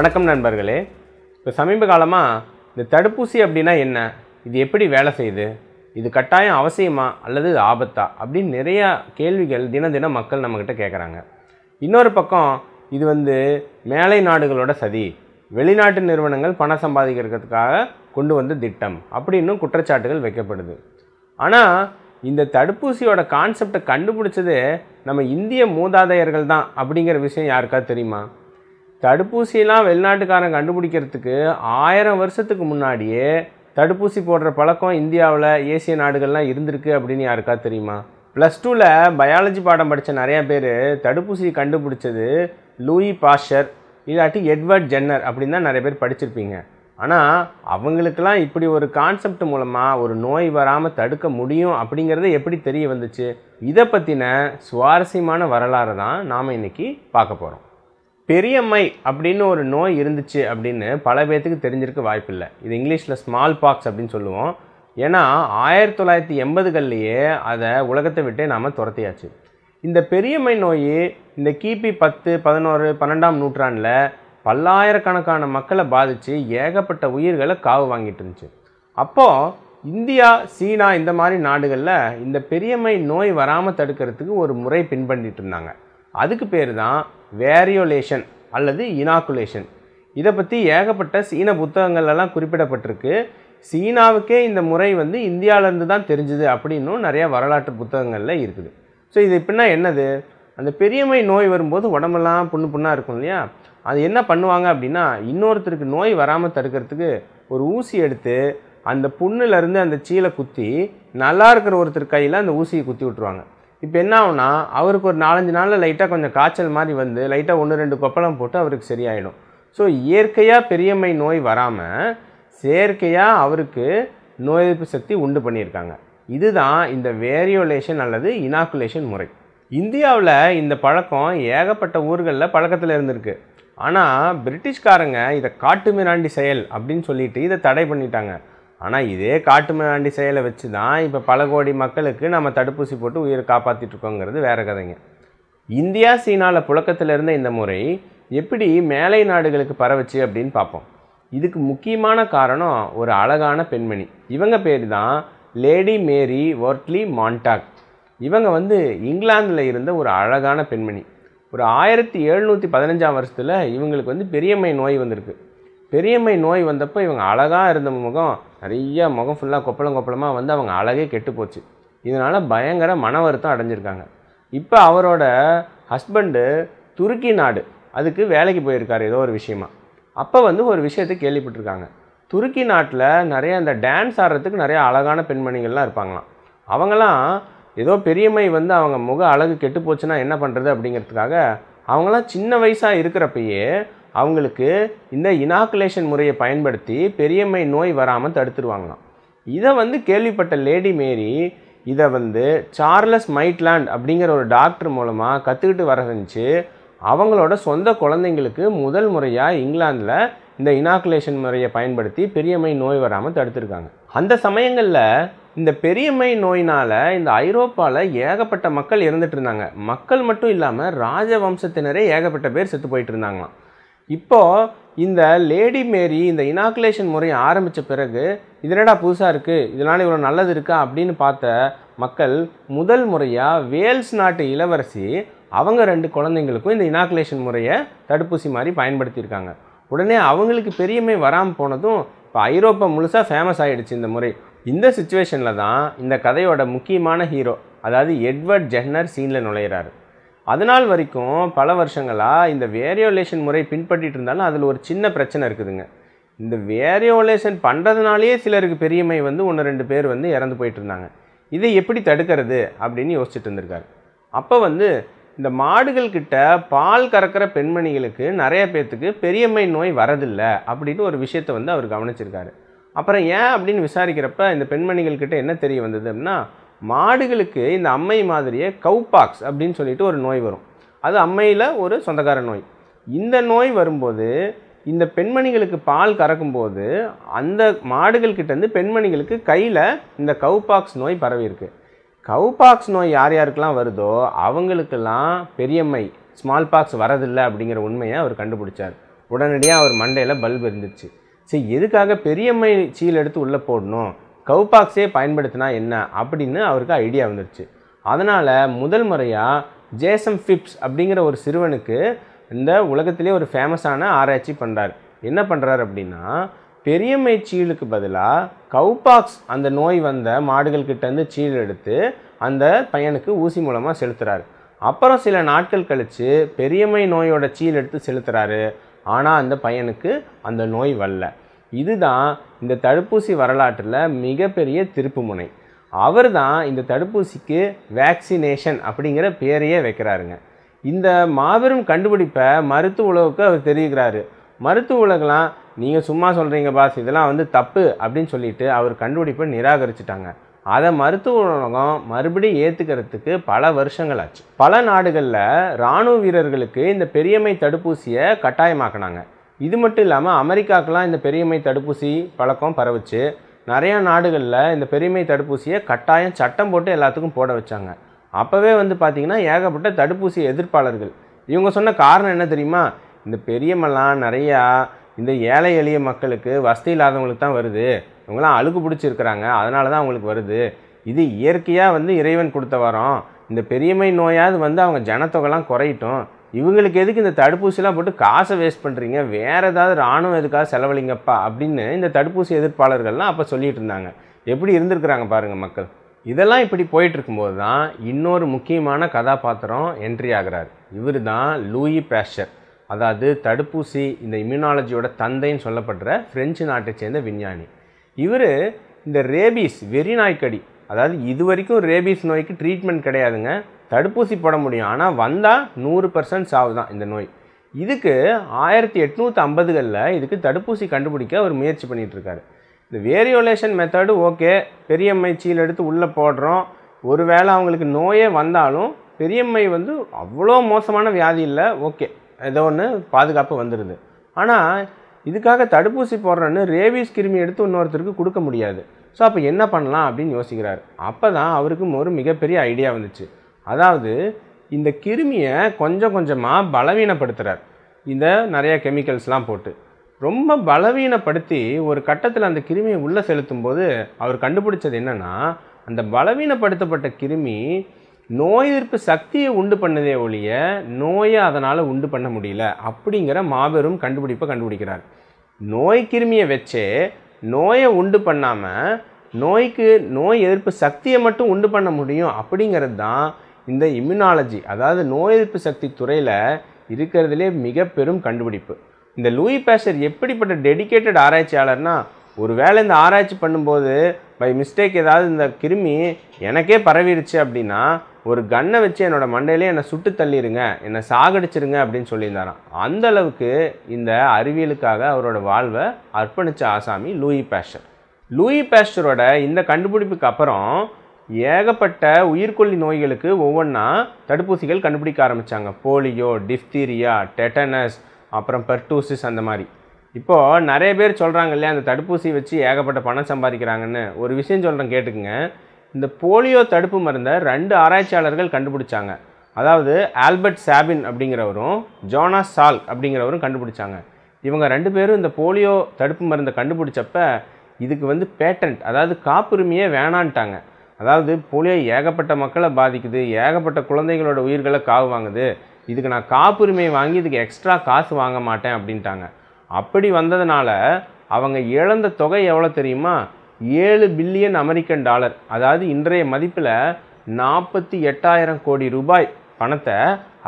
வணக்கம் நண்பர்களே இப்போ சமீப காலமாக இந்த தடுப்பூசி அப்படின்னா என்ன இது எப்படி வேலை செய்யுது இது கட்டாயம் அவசியமா அல்லது ஆபத்தா அப்படின்னு நிறையா கேள்விகள் தின தினம் மக்கள் நம்மக்கிட்ட கேட்குறாங்க இன்னொரு பக்கம் இது வந்து மேலை நாடுகளோட சதி வெளிநாட்டு நிறுவனங்கள் பணம் சம்பாதிக்கிறதுக்காக கொண்டு வந்த திட்டம் அப்படின்னு குற்றச்சாட்டுகள் வைக்கப்படுது ஆனால் இந்த தடுப்பூசியோட கான்செப்டை கண்டுபிடிச்சது நம்ம இந்திய மூதாதையர்கள் தான் அப்படிங்கிற விஷயம் யாருக்கா தெரியுமா தடுப்பூசியெல்லாம் வெளிநாட்டுக்காரன் கண்டுபிடிக்கிறதுக்கு ஆயிரம் வருஷத்துக்கு முன்னாடியே தடுப்பூசி போடுற பழக்கம் இந்தியாவில் ஏசிய நாடுகள்லாம் இருந்திருக்கு அப்படின்னு யாருக்கா தெரியுமா ப்ளஸ் டூவில் பயாலஜி பாடம் படித்த நிறையா பேர் தடுப்பூசி கண்டுபிடிச்சது லூயி பாஷர் இல்லாட்டி எட்வர்ட் ஜென்னர் அப்படின்னு தான் நிறைய பேர் படிச்சிருப்பீங்க ஆனால் அவங்களுக்கெல்லாம் இப்படி ஒரு கான்செப்ட் மூலமாக ஒரு நோய் வராமல் தடுக்க முடியும் அப்படிங்கிறத எப்படி தெரிய வந்துச்சு இதை பற்றின சுவாரஸ்யமான வரலாறு தான் நாம் இன்றைக்கி பார்க்க போகிறோம் பெரியம்மை அப்படின்னு ஒரு நோய் இருந்துச்சு அப்படின்னு பல பேர்த்துக்கு தெரிஞ்சிருக்க வாய்ப்பில்லை இது இங்கிலீஷில் ஸ்மால் பாக்ஸ் அப்படின்னு சொல்லுவோம் ஏன்னா ஆயிரத்தி தொள்ளாயிரத்தி எண்பதுகள்லேயே அதை உலகத்தை விட்டே நாம் துரத்தியாச்சு இந்த பெரியம்மை நோய் இந்த கிபி பத்து பதினோரு பன்னெண்டாம் நூற்றாண்டில் பல்லாயிரக்கணக்கான மக்களை பாதித்து ஏகப்பட்ட உயிர்களை காவு வாங்கிட்டு இருந்துச்சு அப்போது இந்தியா சீனா இந்த மாதிரி நாடுகளில் இந்த பெரியம்மை நோய் வராமல் தடுக்கிறதுக்கு ஒரு முறை பின்பற்றிட்டு இருந்தாங்க அதுக்கு பேர் தான் வேரியோலேஷன் அல்லது இனாக்குலேஷன் இதை பற்றி ஏகப்பட்ட சீன புத்தகங்கள்லாம் குறிப்பிடப்பட்டிருக்கு சீனாவுக்கே இந்த முறை வந்து இந்தியாவிலேருந்து தான் தெரிஞ்சுது அப்படின்னும் நிறையா வரலாற்று புத்தகங்களில் இருக்குது ஸோ இது எப்படின்னா என்னது அந்த பெரியம்மை நோய் வரும்போது உடம்பெல்லாம் புண்ணு புண்ணாக இருக்கும் இல்லையா அது என்ன பண்ணுவாங்க அப்படின்னா இன்னொருத்தருக்கு நோய் வராமல் தடுக்கிறதுக்கு ஒரு ஊசி எடுத்து அந்த புண்ணுலேருந்து அந்த சீலை குத்தி நல்லா இருக்கிற ஒருத்தர் கையில் அந்த ஊசியை குத்தி விட்ருவாங்க இப்போ என்ன ஆகுனா அவருக்கு ஒரு நாலஞ்சு நாளில் லைட்டாக கொஞ்சம் காய்ச்சல் மாதிரி வந்து லைட்டாக ஒன்று ரெண்டு கொப்பளம் போட்டு அவருக்கு சரியாயிடும் ஸோ இயற்கையாக பெரியம்மை நோய் வராமல் செயற்கையாக அவருக்கு நோய் எதிர்ப்பு சக்தி உண்டு பண்ணியிருக்காங்க இதுதான் இந்த வேரியோலேஷன் அல்லது இனாக்குலேஷன் முறை இந்தியாவில் இந்த பழக்கம் ஏகப்பட்ட ஊர்களில் பழக்கத்தில் இருந்திருக்கு ஆனால் பிரிட்டிஷ்காரங்க இதை காட்டு மிராண்டி செயல் அப்படின்னு சொல்லிட்டு இதை தடை பண்ணிட்டாங்க ஆனால் இதே காட்டு செயலை வச்சு தான் இப்போ பல கோடி மக்களுக்கு நம்ம தடுப்பூசி போட்டு உயிரை காப்பாற்றிட்டுருக்கோங்கிறது வேறு கதைங்க இந்தியா சீனாவில் புழக்கத்தில் இருந்த இந்த முறை எப்படி மேலை நாடுகளுக்கு பரவச்சு அப்படின்னு பார்ப்போம் இதுக்கு முக்கியமான காரணம் ஒரு அழகான பெண்மணி இவங்க பேர் தான் லேடி மேரி ஒர்ட்லி மாண்டாக் இவங்க வந்து இங்கிலாந்தில் இருந்த ஒரு அழகான பெண்மணி ஒரு ஆயிரத்தி எழுநூற்றி பதினஞ்சாம் வருஷத்தில் இவங்களுக்கு வந்து பெரியம்மை நோய் வந்திருக்கு பெரியம்மை நோய் வந்தப்போ இவங்க அழகாக இருந்த முகம் நிறைய முகம் ஃபுல்லாக கொப்பளம் கொப்பளமாக வந்து அவங்க அழகே கெட்டு போச்சு இதனால் பயங்கர மன வருத்தம் அடைஞ்சிருக்காங்க இப்போ அவரோட ஹஸ்பண்டு துருக்கி நாடு அதுக்கு வேலைக்கு போயிருக்காரு ஏதோ ஒரு விஷயமா அப்போ வந்து ஒரு விஷயத்தை கேள்விப்பட்டிருக்காங்க துருக்கி நாட்டில் நிறைய அந்த டான்ஸ் ஆடுறதுக்கு நிறைய அழகான பெண்மணிகள்லாம் இருப்பாங்களாம் அவங்களாம் ஏதோ பெரியம்மை வந்து அவங்க முக அழகு கெட்டு போச்சுன்னா என்ன பண்ணுறது அப்படிங்கிறதுக்காக அவங்களாம் சின்ன வயசாக இருக்கிறப்பயே அவங்களுக்கு இந்த இனாக்குலேஷன் முறையை பயன்படுத்தி பெரியம்மை நோய் வராமல் தடுத்துருவாங்களாம் இதை வந்து கேள்விப்பட்ட லேடி மேரி இதை வந்து சார்லஸ் மைட்லாண்ட் அப்படிங்கிற ஒரு டாக்டர் மூலமாக கற்றுக்கிட்டு வர அவங்களோட சொந்த குழந்தைங்களுக்கு முதல் முறையாக இங்கிலாந்தில் இந்த இனாக்குலேஷன் முறையை பயன்படுத்தி பெரியம்மை நோய் வராமல் தடுத்துருக்காங்க அந்த சமயங்களில் இந்த பெரியம்மை நோயினால் இந்த ஐரோப்பாவில் ஏகப்பட்ட மக்கள் இறந்துட்டு இருந்தாங்க மக்கள் மட்டும் இல்லாமல் ராஜவம்சத்தினரே ஏகப்பட்ட பேர் செத்து போயிட்டு இருந்தாங்களாம் இப்போது இந்த லேடி மேரி இந்த இனாக்குலேஷன் முறையை ஆரம்பித்த பிறகு இதனடா புதுசாக இருக்குது இதனால் இவ்வளோ நல்லது இருக்கா அப்படின்னு பார்த்த மக்கள் முதல் முறையாக வேல்ஸ் நாட்டு இளவரசி அவங்க ரெண்டு குழந்தைங்களுக்கும் இந்த இனாக்குலேஷன் முறையை தடுப்பூசி மாதிரி பயன்படுத்தியிருக்காங்க உடனே அவங்களுக்கு பெரியமை வராமல் போனதும் இப்போ ஐரோப்பா முழுசாக ஃபேமஸ் ஆகிடுச்சு இந்த முறை இந்த சுச்சுவேஷனில் தான் இந்த கதையோட முக்கியமான ஹீரோ அதாவது எட்வர்ட் ஜெஹ்னர் சீனில் நுழையிறாரு அதனால் வரைக்கும் பல வருஷங்களாக இந்த வேரியோலேஷன் முறை பின்பற்றிட்டு இருந்தாலும் அதில் ஒரு சின்ன பிரச்சனை இருக்குதுங்க இந்த வேரியோலேஷன் பண்ணுறதுனாலேயே சிலருக்கு பெரியமை வந்து ஒன்று ரெண்டு பேர் வந்து இறந்து போயிட்டு இருந்தாங்க இதை எப்படி தடுக்கிறது அப்படின்னு யோசிச்சுட்டு இருந்திருக்காரு அப்போ வந்து இந்த மாடுகள் கிட்ட பால் கறக்கிற பெண்மணிகளுக்கு நிறைய பேர்த்துக்கு பெரியம்மை நோய் வரதில்லை அப்படின்னு ஒரு விஷயத்தை வந்து அவர் கவனிச்சிருக்காரு அப்புறம் ஏன் அப்படின்னு விசாரிக்கிறப்ப இந்த பெண்மணிகள் கிட்ட என்ன தெரிய வந்தது அப்படின்னா மாடுகளுக்கு இந்த அம்மை மாதிரியே கவுபாக்ஸ் அப்படின்னு சொல்லிட்டு ஒரு நோய் வரும் அது அம்மையில் ஒரு சொந்தக்கார நோய் இந்த நோய் வரும்போது இந்த பெண்மணிகளுக்கு பால் கறக்கும்போது அந்த கிட்டேருந்து பெண்மணிகளுக்கு கையில் இந்த கவுபாக்ஸ் நோய் பரவி இருக்கு கவுபாக்ஸ் நோய் யார் யாருக்கெல்லாம் வருதோ அவங்களுக்கெல்லாம் பெரியம்மை ஸ்மால் பாக்ஸ் வரதில்லை அப்படிங்கிற உண்மையை அவர் கண்டுபிடிச்சார் உடனடியாக அவர் மண்டையில் பல்ப் இருந்துச்சு சரி எதுக்காக பெரியம்மை சீல் எடுத்து உள்ளே போடணும் கவுபாக்ஸே பயன்படுத்தினா என்ன அப்படின்னு அவருக்கு ஐடியா வந்துருச்சு அதனால் முதல் முறையாக ஜேசம் ஃபிப்ஸ் அப்படிங்கிற ஒரு சிறுவனுக்கு இந்த உலகத்திலே ஒரு ஃபேமஸான ஆராய்ச்சி பண்ணுறார் என்ன பண்ணுறார் அப்படின்னா பெரியம்மை சீலுக்கு பதிலாக கவுபாக்ஸ் அந்த நோய் வந்த மாடுகள் கிட்டேருந்து சீல் எடுத்து அந்த பையனுக்கு ஊசி மூலமாக செலுத்துகிறாரு அப்புறம் சில நாட்கள் கழித்து பெரியம்மை நோயோட சீல் எடுத்து செலுத்துகிறாரு ஆனால் அந்த பையனுக்கு அந்த நோய் வரல இதுதான் இந்த தடுப்பூசி வரலாற்றில் மிகப்பெரிய திருப்புமுனை அவர் தான் இந்த தடுப்பூசிக்கு வேக்சினேஷன் அப்படிங்கிற பேரையே வைக்கிறாருங்க இந்த மாபெரும் கண்டுபிடிப்பை மருத்துவ உலகுக்கு அவர் தெரிவிக்கிறாரு மருத்துவ உலகெலாம் நீங்கள் சும்மா சொல்கிறீங்க பாஸ் இதெல்லாம் வந்து தப்பு அப்படின்னு சொல்லிட்டு அவர் கண்டுபிடிப்பை நிராகரிச்சிட்டாங்க அதை மருத்துவ உலகம் மறுபடியும் ஏற்றுக்கிறதுக்கு பல வருஷங்கள் ஆச்சு பல நாடுகளில் இராணுவ வீரர்களுக்கு இந்த பெரியம்மை தடுப்பூசியை கட்டாயமாக்கினாங்க இது மட்டும் இல்லாமல் அமெரிக்காக்கெலாம் இந்த பெரியம்மை தடுப்பூசி பழக்கம் பரவுச்சு நிறையா நாடுகளில் இந்த பெரியம்மை தடுப்பூசியை கட்டாயம் சட்டம் போட்டு எல்லாத்துக்கும் போட வச்சாங்க அப்போவே வந்து பார்த்திங்கன்னா ஏகப்பட்ட தடுப்பூசி எதிர்ப்பாளர்கள் இவங்க சொன்ன காரணம் என்ன தெரியுமா இந்த பெரியம்மெல்லாம் நிறையா இந்த ஏழை எளிய மக்களுக்கு வசதி இல்லாதவங்களுக்கு தான் வருது இவங்களாம் அழுக்கு பிடிச்சிருக்கிறாங்க அதனால தான் அவங்களுக்கு வருது இது இயற்கையாக வந்து இறைவன் கொடுத்த வாரம் இந்த பெரியமை நோயாவது வந்து அவங்க ஜனத்தொகைலாம் குறையட்டும் இவங்களுக்கு எதுக்கு இந்த தடுப்பூசிலாம் போட்டு காசை வேஸ்ட் பண்ணுறீங்க வேறு ஏதாவது ராணுவம் எதுக்காக செலவழிங்கப்பா அப்படின்னு இந்த தடுப்பூசி எதிர்ப்பாளர்கள்லாம் அப்போ சொல்லிகிட்டு இருந்தாங்க எப்படி இருந்திருக்கிறாங்க பாருங்கள் மக்கள் இதெல்லாம் இப்படி போயிட்டுருக்கும்போது தான் இன்னொரு முக்கியமான கதாபாத்திரம் என்ட்ரி ஆகிறார் இவர் தான் லூயி பேஷர் அதாவது தடுப்பூசி இந்த இம்யூனாலஜியோட தந்தைன்னு சொல்லப்படுற ஃப்ரெஞ்சு நாட்டை சேர்ந்த விஞ்ஞானி இவர் இந்த ரேபீஸ் வெறி நாய்க்கடி அதாவது இது வரைக்கும் ரேபீஸ் நோய்க்கு ட்ரீட்மெண்ட் கிடையாதுங்க தடுப்பூசி போட முடியும் ஆனால் வந்தால் நூறு பர்சன்ட் சாவு தான் இந்த நோய் இதுக்கு ஆயிரத்தி எட்நூற்றி ஐம்பதுகளில் இதுக்கு தடுப்பூசி கண்டுபிடிக்க அவர் முயற்சி பண்ணிகிட்ருக்காரு இந்த வேரியோலேஷன் மெத்தடு ஓகே பெரியம்மை சீல் எடுத்து உள்ளே போடுறோம் ஒருவேளை அவங்களுக்கு நோயே வந்தாலும் பெரியம்மை வந்து அவ்வளோ மோசமான வியாதி இல்லை ஓகே ஏதோ ஒன்று பாதுகாப்பு வந்துடுது ஆனால் இதுக்காக தடுப்பூசி போடுறோன்னு ரேபிஸ் கிருமி எடுத்து இன்னொருத்தருக்கு கொடுக்க முடியாது ஸோ அப்போ என்ன பண்ணலாம் அப்படின்னு யோசிக்கிறார் அப்போ தான் அவருக்கும் ஒரு மிகப்பெரிய ஐடியா வந்துச்சு அதாவது இந்த கிருமியை கொஞ்சம் கொஞ்சமாக பலவீனப்படுத்துகிறார் இந்த நிறைய கெமிக்கல்ஸ்லாம் போட்டு ரொம்ப பலவீனப்படுத்தி ஒரு கட்டத்தில் அந்த கிருமியை உள்ளே செலுத்தும் போது அவர் கண்டுபிடிச்சது என்னென்னா அந்த பலவீனப்படுத்தப்பட்ட கிருமி நோய் எதிர்ப்பு சக்தியை உண்டு பண்ணதே ஒழிய நோயை அதனால் உண்டு பண்ண முடியல அப்படிங்கிற மாபெரும் கண்டுபிடிப்பை கண்டுபிடிக்கிறார் நோய் கிருமியை வச்சே நோயை உண்டு பண்ணாமல் நோய்க்கு நோய் எதிர்ப்பு சக்தியை மட்டும் உண்டு பண்ண முடியும் அப்படிங்கிறது தான் இந்த இம்யூனாலஜி அதாவது நோய் எதிர்ப்பு சக்தி துறையில் இருக்கிறதுலே மிக பெரும் கண்டுபிடிப்பு இந்த லூயி பேஷர் எப்படிப்பட்ட டெடிக்கேட்டட் ஆராய்ச்சியாளர்னா ஒரு வேளை இந்த ஆராய்ச்சி பண்ணும்போது பை மிஸ்டேக் ஏதாவது இந்த கிருமி எனக்கே பரவிடுச்சு அப்படின்னா ஒரு கன்னை வச்சு என்னோடய மண்டையிலே என்னை சுட்டு தள்ளிடுங்க என்னை சாகடிச்சிருங்க அப்படின்னு சொல்லியிருந்தாராம் அந்த அளவுக்கு இந்த அறிவியலுக்காக அவரோட வாழ்வை அர்ப்பணித்த ஆசாமி லூயி பேஷர் லூயி பேஸ்டரோட இந்த கண்டுபிடிப்புக்கு அப்புறம் ஏகப்பட்ட உயிர்கொல்லி நோய்களுக்கு ஒவ்வொன்றா தடுப்பூசிகள் கண்டுபிடிக்க ஆரம்பித்தாங்க போலியோ டிஃப்தீரியா டெட்டனஸ் அப்புறம் பெர்டூசிஸ் அந்த மாதிரி இப்போது நிறைய பேர் சொல்கிறாங்க இல்லையா அந்த தடுப்பூசி வச்சு ஏகப்பட்ட பணம் சம்பாதிக்கிறாங்கன்னு ஒரு விஷயம் சொல்கிறேன் கேட்டுக்குங்க இந்த போலியோ தடுப்பு மருந்தை ரெண்டு ஆராய்ச்சியாளர்கள் கண்டுபிடிச்சாங்க அதாவது ஆல்பர்ட் சாபின் அப்படிங்கிறவரும் ஜோனா சால் அப்படிங்கிறவரும் கண்டுபிடிச்சாங்க இவங்க ரெண்டு பேரும் இந்த போலியோ தடுப்பு மருந்தை கண்டுபிடிச்சப்ப இதுக்கு வந்து பேட்டன்ட் அதாவது காப்புரிமையே வேணான்ட்டாங்க அதாவது போலியோ ஏகப்பட்ட மக்களை பாதிக்குது ஏகப்பட்ட குழந்தைகளோட உயிர்களை காவு வாங்குது இதுக்கு நான் காப்புரிமை வாங்கி இதுக்கு எக்ஸ்ட்ரா காசு வாங்க மாட்டேன் அப்படின்ட்டாங்க அப்படி வந்ததுனால அவங்க இழந்த தொகை எவ்வளோ தெரியுமா ஏழு பில்லியன் அமெரிக்கன் டாலர் அதாவது இன்றைய மதிப்பில் நாற்பத்தி எட்டாயிரம் கோடி ரூபாய் பணத்தை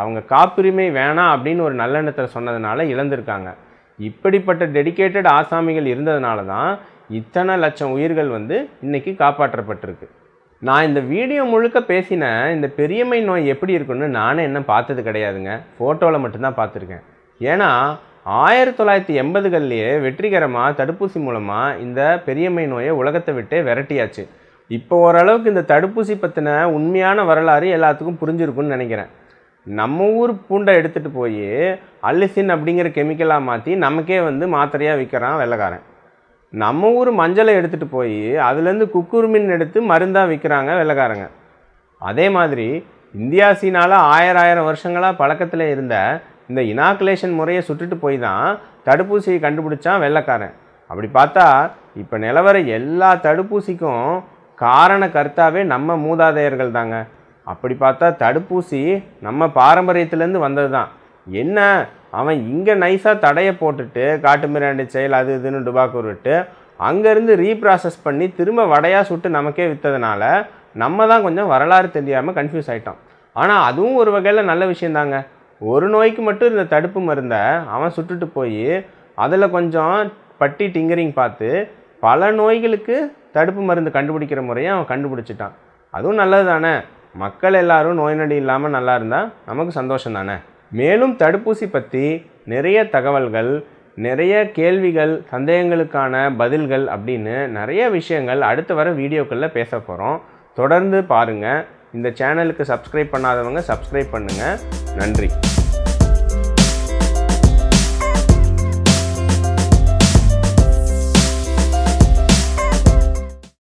அவங்க காப்புரிமை வேணாம் அப்படின்னு ஒரு நல்லெண்ணத்தில் சொன்னதுனால இழந்திருக்காங்க இப்படிப்பட்ட டெடிக்கேட்டட் ஆசாமிகள் இருந்ததுனால தான் இத்தனை லட்சம் உயிர்கள் வந்து இன்றைக்கி காப்பாற்றப்பட்டிருக்கு நான் இந்த வீடியோ முழுக்க பேசின இந்த பெரியம்மை நோய் எப்படி இருக்குன்னு நானே என்ன பார்த்தது கிடையாதுங்க ஃபோட்டோவில் மட்டும்தான் பார்த்துருக்கேன் ஏன்னா ஆயிரத்தி தொள்ளாயிரத்தி எண்பதுகள்லேயே வெற்றிகரமாக தடுப்பூசி மூலமாக இந்த பெரியம்மை நோயை உலகத்தை விட்டே விரட்டியாச்சு இப்போ ஓரளவுக்கு இந்த தடுப்பூசி பற்றின உண்மையான வரலாறு எல்லாத்துக்கும் புரிஞ்சிருக்குன்னு நினைக்கிறேன் நம்ம ஊர் பூண்டை எடுத்துகிட்டு போய் அல்லிசின் அப்படிங்கிற கெமிக்கலாக மாற்றி நமக்கே வந்து மாத்திரையாக விற்கிறான் வெள்ளைக்காரன் நம்ம ஊர் மஞ்சளை எடுத்துகிட்டு போய் அதுலேருந்து குக்குருமின் எடுத்து மருந்தாக விற்கிறாங்க வெள்ளைக்காரங்க அதே மாதிரி இந்தியா சீனால் ஆயிரம் ஆயிரம் வருஷங்களாக பழக்கத்தில் இருந்த இந்த இனாக்குலேஷன் முறையை சுட்டுட்டு போய் தான் தடுப்பூசியை கண்டுபிடிச்சான் வெள்ளக்காரன் அப்படி பார்த்தா இப்போ நிலவர எல்லா தடுப்பூசிக்கும் காரண கருத்தாகவே நம்ம மூதாதையர்கள் தாங்க அப்படி பார்த்தா தடுப்பூசி நம்ம பாரம்பரியத்திலேருந்து வந்தது தான் என்ன அவன் இங்கே நைஸாக தடையை போட்டுட்டு காட்டுமிராண்டி செயல் அது இதுன்னு டுபாக்கூர் விட்டு அங்கேருந்து ரீப்ராசஸ் பண்ணி திரும்ப வடையாக சுட்டு நமக்கே விற்றதுனால நம்ம தான் கொஞ்சம் வரலாறு தெரியாமல் கன்ஃபியூஸ் ஆகிட்டோம் ஆனால் அதுவும் ஒரு வகையில் நல்ல விஷயந்தாங்க ஒரு நோய்க்கு மட்டும் இந்த தடுப்பு மருந்தை அவன் சுட்டுட்டு போய் அதில் கொஞ்சம் பட்டி டிங்கரிங் பார்த்து பல நோய்களுக்கு தடுப்பு மருந்து கண்டுபிடிக்கிற முறையை அவன் கண்டுபிடிச்சிட்டான் அதுவும் நல்லது தானே மக்கள் எல்லாரும் நோய் நடி இல்லாமல் நல்லா இருந்தால் நமக்கு சந்தோஷம் தானே மேலும் தடுப்பூசி பற்றி நிறைய தகவல்கள் நிறைய கேள்விகள் சந்தேகங்களுக்கான பதில்கள் அப்படின்னு நிறைய விஷயங்கள் அடுத்து வர வீடியோக்களில் பேச போகிறோம் தொடர்ந்து பாருங்கள் இந்த சேனலுக்கு சப்ஸ்கிரைப் பண்ணாதவங்க சப்ஸ்கிரைப் பண்ணுங்கள் நன்றி